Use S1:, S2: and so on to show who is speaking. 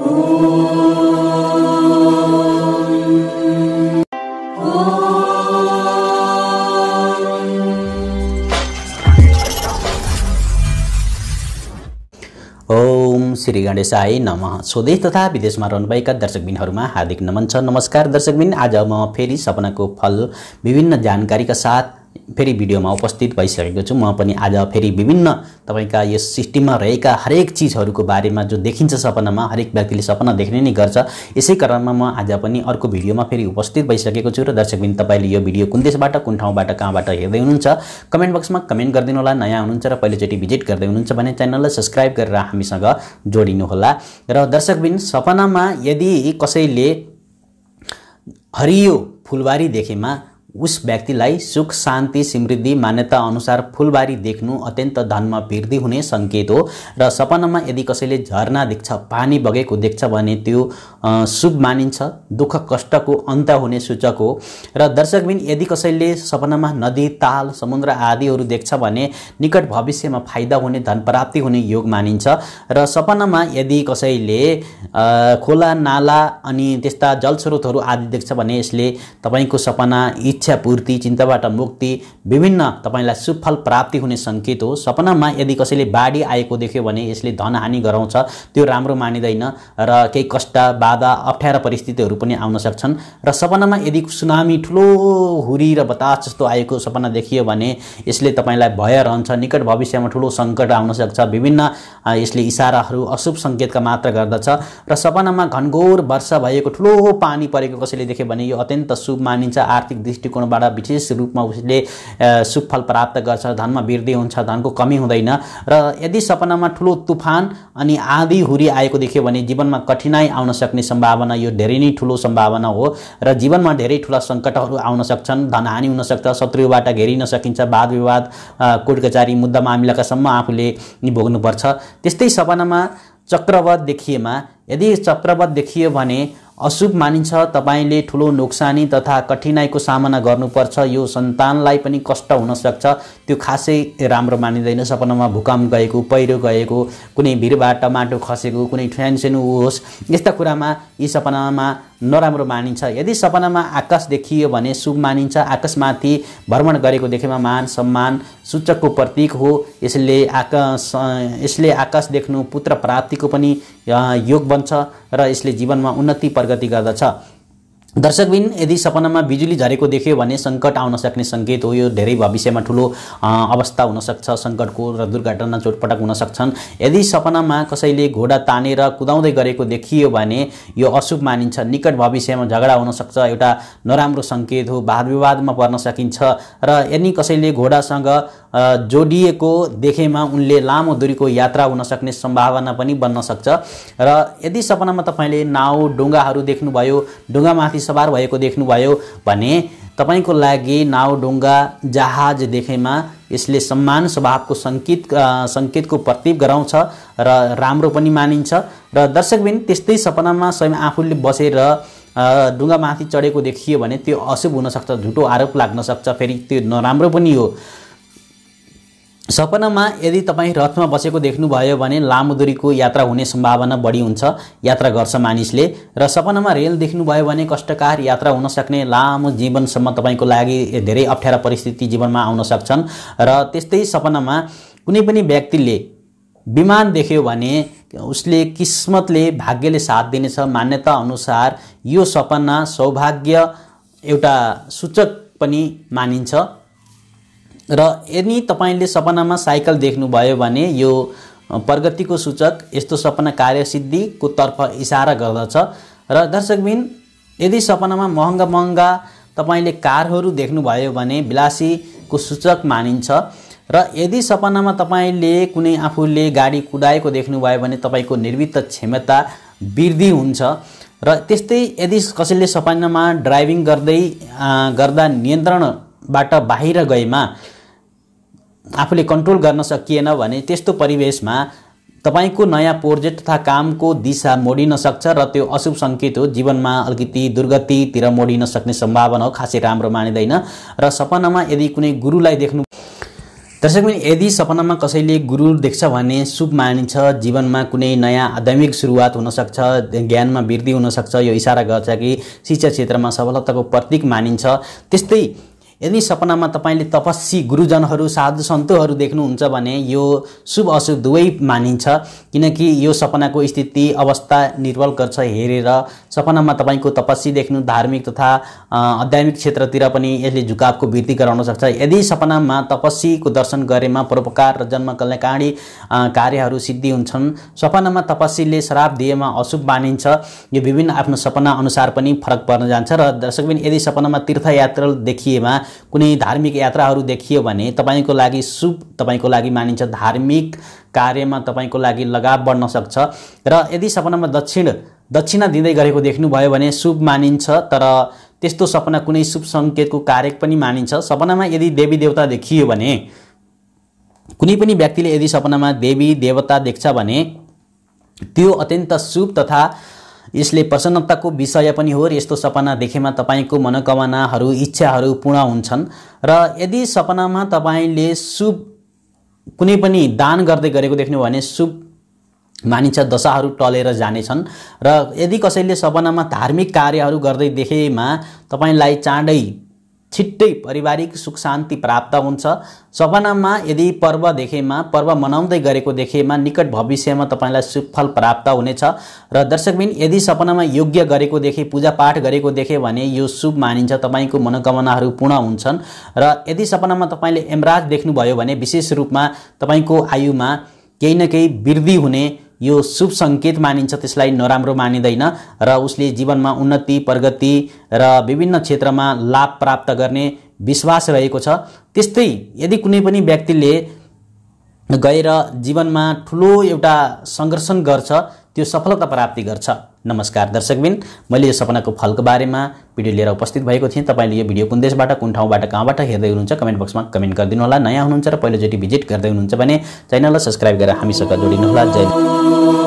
S1: ओम श्री गणेशाई नम स्वदेश तथा विदेशमा रहनुभएका दर्शकबिनहरूमा हार्दिक नमन छ नमस्कार दर्शकबिन आज म फेरि सपनाको फल विभिन्न जानकारीका साथ फेरि भिडियोमा उपस्थित भइसकेको छु म पनि आज फेरि विभिन्न तपाईँका यस सिस्टममा रहेका हरेक चिजहरूको बारेमा जो देखिन्छ सपनामा हरेक व्यक्तिले सपना देख्ने नै गर्छ यसै क्रममा म आज पनि अर्को भिडियोमा फेरि उपस्थित भइसकेको छु र दर्शकबिन तपाईँले यो भिडियो कुन देशबाट कुन ठाउँबाट कहाँबाट हेर्दै हुनुहुन्छ कमेन्ट बक्समा कमेन्ट गरिदिनु होला नयाँ हुनुहुन्छ र पहिलोचोटि भिजिट गर्दै हुनुहुन्छ भने च्यानललाई सब्सक्राइब गरेर हामीसँग जोडिनुहोला र दर्शकबिन सपनामा यदि कसैले हरियो फुलबारी देखेमा उस व्यक्तिलाई सुख शान्ति समृद्धि मान्यता अनुसार फुलबारी देख्नु अत्यन्त धनमा वृद्धि हुने सङ्केत हो र सपनामा यदि कसैले झरना देख्छ पानी बगेको देख्छ भने त्यो शुभ मानिन्छ दुःख कष्टको अन्त हुने सूचक हो र दर्शकबिन यदि कसैले सपनामा नदी ताल समुद्र आदिहरू देख्छ भने निकट भविष्यमा फाइदा हुने धन प्राप्ति हुने योग मानिन्छ र सपनामा यदि कसैले खोला नाला अनि त्यस्ता जलस्रोतहरू आदि देख्छ भने यसले तपाईँको सपना इच्छापूर्ति चिन्ताबाट मुक्ति विभिन्न तपाईँलाई सुफल प्राप्ति हुने सङ्केत हो सपनामा यदि कसैले बाढी आएको देख्यो भने यसले धनहानि गराउँछ त्यो राम्रो मानिँदैन र केही कष्ट बाधा अप्ठ्यारा परिस्थितिहरू पनि आउन सक्छन् र सपनामा यदि सुनामी ठुलो हुरी र बतास जस्तो आएको सपना देखियो भने यसले तपाईँलाई भय रहन्छ निकट भविष्यमा ठुलो सङ्कट आउन सक्छ विभिन्न यसले इसाराहरू अशुभ सङ्केतका मात्र गर्दछ र सपनामा घनघोर वर्षा भएको ठुलो पानी परेको कसैले देख्यो भने यो अत्यन्त शुभ मानिन्छ आर्थिक दृष्टि दृष्टिकोणबाट विशेष रूपमा उसले सुफल प्राप्त गर्छ धनमा वृद्धि हुन्छ धनको कमी हुँदैन र यदि सपनामा ठुलो तुफान अनि आँधी हुरी आएको देख्यो भने जीवनमा कठिनाइ आउन सक्ने सम्भावना यो धेरै नै ठुलो सम्भावना हो र जीवनमा धेरै ठुला सङ्कटहरू आउन सक्छन् धन धनहानि हुनसक्छ शत्रुबाट घेरिन सकिन्छ वाद विवाद कोर्ट कचारी मुद्दा मामिलाकासम्म आफूले भोग्नुपर्छ त्यस्तै सपनामा चक्रवत देखिएमा यदि चक्रवत देखियो भने अशुभ मानिन्छ तपाईँले ठुलो नोक्सानी तथा कठिनाइको सामना गर्नुपर्छ यो सन्तानलाई पनि कष्ट हुनसक्छ त्यो खासै राम्रो मानिँदैन सपनामा भूकम्प गएको पहिरो गएको कुनै भिरबाट माटो खसेको कुनै ठ्यानसेनो होस् यस्ता कुरामा यी सपनामा नराम्रो मानिन्छ यदि सपनामा आकाश देखियो भने शुभ मानिन्छ आकाशमाथि भ्रमण गरेको देखेमा मान सम्मान सूचकको प्रतीक हो यसले आकाश यसले आकाश देख्नु पुत्र प्राप्तिको पनि योग बन्छ र यसले जीवनमा उन्नति प्रगति गर्दछ दर्शकबिन यदि सपनामा बिजुली झरेको देख्यो भने सङ्कट आउन सक्ने सङ्केत हो यो धेरै भविष्यमा ठुलो अवस्था हुनसक्छ सङ्कटको र दुर्घटना चोटपटक हुन हुनसक्छन् यदि सपनामा कसैले घोडा तानेर कुदाउँदै गरेको देखियो भने यो अशुभ मानिन्छ निकट भविष्यमा झगडा हुनसक्छ एउटा नराम्रो सङ्केत हो वाद विवादमा पर्न सकिन्छ र यदि कसैले घोडासँग जोडिएको देखेमा उनले लामो दूरीको यात्रा हुन सक्ने सम्भावना पनि बन्न सक्छ र यदि सपनामा तपाईँले नाउ ढुङ्गाहरू देख्नुभयो डुङ्गामाथि सवार भएको देख्नुभयो भने तपाईँको लागि नाउ ढुङ्गा जहाज देखेमा यसले सम्मान स्वभावको सङ्केत सङ्केतको प्रतीक गराउँछ र राम्रो पनि मानिन्छ र दर्शकबिन त्यस्तै सपनामा स्वयं आफूले बसेर डुङ्गामाथि चढेको देखियो भने त्यो अशुभ हुनसक्छ झुटो आरोप लाग्न सक्छ फेरि त्यो नराम्रो पनि हो सपनामा यदि तपाईँ रथमा बसेको देख्नुभयो भने लामो दुरीको यात्रा हुने सम्भावना बढी हुन्छ यात्रा गर्छ मानिसले र सपनामा रेल देख्नुभयो भने कष्टकार यात्रा हुन सक्ने लामो जीवनसम्म तपाईँको लागि धेरै अप्ठ्यारा परिस्थिति जीवनमा आउन सक्छन् र त्यस्तै सपनामा कुनै पनि व्यक्तिले विमान देख्यो भने उसले किस्मतले भाग्यले साथ दिनेछ मान्यता अनुसार यो सपना सौभाग्य एउटा सूचक पनि मानिन्छ र यदि तपाईँले सपनामा साइकल देख्नुभयो भने यो प्रगतिको सूचक यस्तो सपना कार्यसिद्धिको तर्फ इसारा गर्दछ र दर्शकबिन यदि सपनामा महँगा महँगा तपाईँले कारहरू देख्नुभयो भने विलासीको सूचक मानिन्छ र यदि सपनामा तपाईँले कुनै आफूले गाडी कुदाएको देख्नुभयो भने तपाईँको निर्वित्त क्षमता वृद्धि हुन्छ र त्यस्तै यदि कसैले सपनामा ड्राइभिङ गर्दै गर्दा नियन्त्रणबाट बाहिर गएमा आफूले कन्ट्रोल गर्न सकिएन भने त्यस्तो परिवेशमा तपाईँको नयाँ प्रोजेक्ट तथा कामको दिशा मोडिन सक्छ र त्यो अशुभ सङ्केत हो जीवनमा अलिकति दुर्गतितिर मोडिन सक्ने सम्भावना हो खासै राम्रो मानिँदैन र सपनामा यदि कुनै गुरुलाई देख्नु दर्शक यदि सपनामा कसैले गुरु देख्छ भने शुभ मानिन्छ जीवनमा कुनै नयाँ आध्यात्मिक सुरुवात हुनसक्छ ज्ञानमा वृद्धि हुनसक्छ यो इसारा गर्छ कि शिक्षा क्षेत्रमा सफलताको प्रतीक मानिन्छ त्यस्तै यदि सपनामा तपाईँले तपस्वी गुरुजनहरू साधु सन्तुहरू देख्नुहुन्छ भने यो शुभ अशुभ दुवै मानिन्छ किनकि यो सपनाको स्थिति अवस्था निर्वल गर्छ हेरेर सपनामा तपाईँको तपस्वी देख्नु धार्मिक तथा आध्यात्मिक क्षेत्रतिर पनि यसले झुकावको वृद्धि गराउन सक्छ यदि सपनामा तपस्वीको दर्शन गरेमा परोपकार र जन्म कल्याणकारी कार्यहरू सिद्धि हुन्छन् सपनामा तपस्वीले श्राप दिएमा अशुभ मानिन्छ यो विभिन्न आफ्नो सपना अनुसार पनि फरक पर्न जान्छ र दर्शकबिन यदि सपनामा तीर्थयात्रा देखिएमा कुनै धार्मिक यात्राहरू देखियो भने तपाईँको लागि शुभ तपाईँको लागि मानिन्छ धार्मिक कार्यमा तपाईँको लागि लगाव बढ्न सक्छ र यदि सपनामा दक्षिण दक्षिणा दिँदै गरेको देख्नुभयो भने शुभ मानिन्छ तर त्यस्तो सपना कुनै शुभ सङ्केतको कारक पनि मानिन्छ सपनामा यदि देवी देवता देखियो भने कुनै पनि व्यक्तिले यदि सपनामा देवी देवता देख्छ भने त्यो अत्यन्त शुभ तथा यसले प्रसन्नताको विषय पनि हो र यस्तो सपना देखेमा तपाईँको मनोकामनाहरू इच्छाहरू पूर्ण हुन्छन् र यदि सपनामा तपाईँले शुभ कुनै पनि दान गर्दै गरेको देख्नु भने शुभ मानिन्छ दशाहरू टलेर जानेछन् र यदि कसैले सपनामा धार्मिक कार्यहरू गर्दै देखेमा तपाईँलाई चाँडै छिट्टै पारिवारिक सुख शान्ति प्राप्त हुन्छ सपनामा यदि पर्व देखेमा पर्व मनाउँदै गरेको देखेमा निकट भविष्यमा तपाईँलाई सुफल प्राप्त हुनेछ र दर्शकबिन यदि सपनामा योग्य गरेको देखे पूजापाठ गरेको देखे भने यो शुभ मानिन्छ तपाईँको मनोकामनाहरू पूर्ण हुन्छन् र यदि सपनामा तपाईँले एमराज देख्नुभयो भने विशेष रूपमा तपाईँको आयुमा केही न केही वृद्धि हुने यो शुभ सङ्केत मानिन्छ त्यसलाई नराम्रो मानिँदैन र उसले जीवनमा उन्नति प्रगति र विभिन्न क्षेत्रमा लाभ प्राप्त गर्ने विश्वास रहेको छ त्यस्तै यदि कुनै पनि व्यक्तिले गएर जीवनमा ठुलो एउटा सङ्घर्षण गर्छ त्यो सफलता प्राप्ति गर्छ नमस्कार दर्शकबिन मैले यो सपनाको फलको बारेमा भिडियो लिएर उपस्थित भएको थिएँ तपाईँले यो भिडियो कुन देशबाट कुन ठाउँबाट कहाँबाट हेर्दै हुनुहुन्छ कमेन्ट बक्समा कमेन्ट गरिदिनु होला नयाँ हुनुहुन्छ र पहिलोचोटि भिजिट गर्दै हुनुहुन्छ भने च्यानललाई सब्सक्राइब गरेर हामीसँग होला जय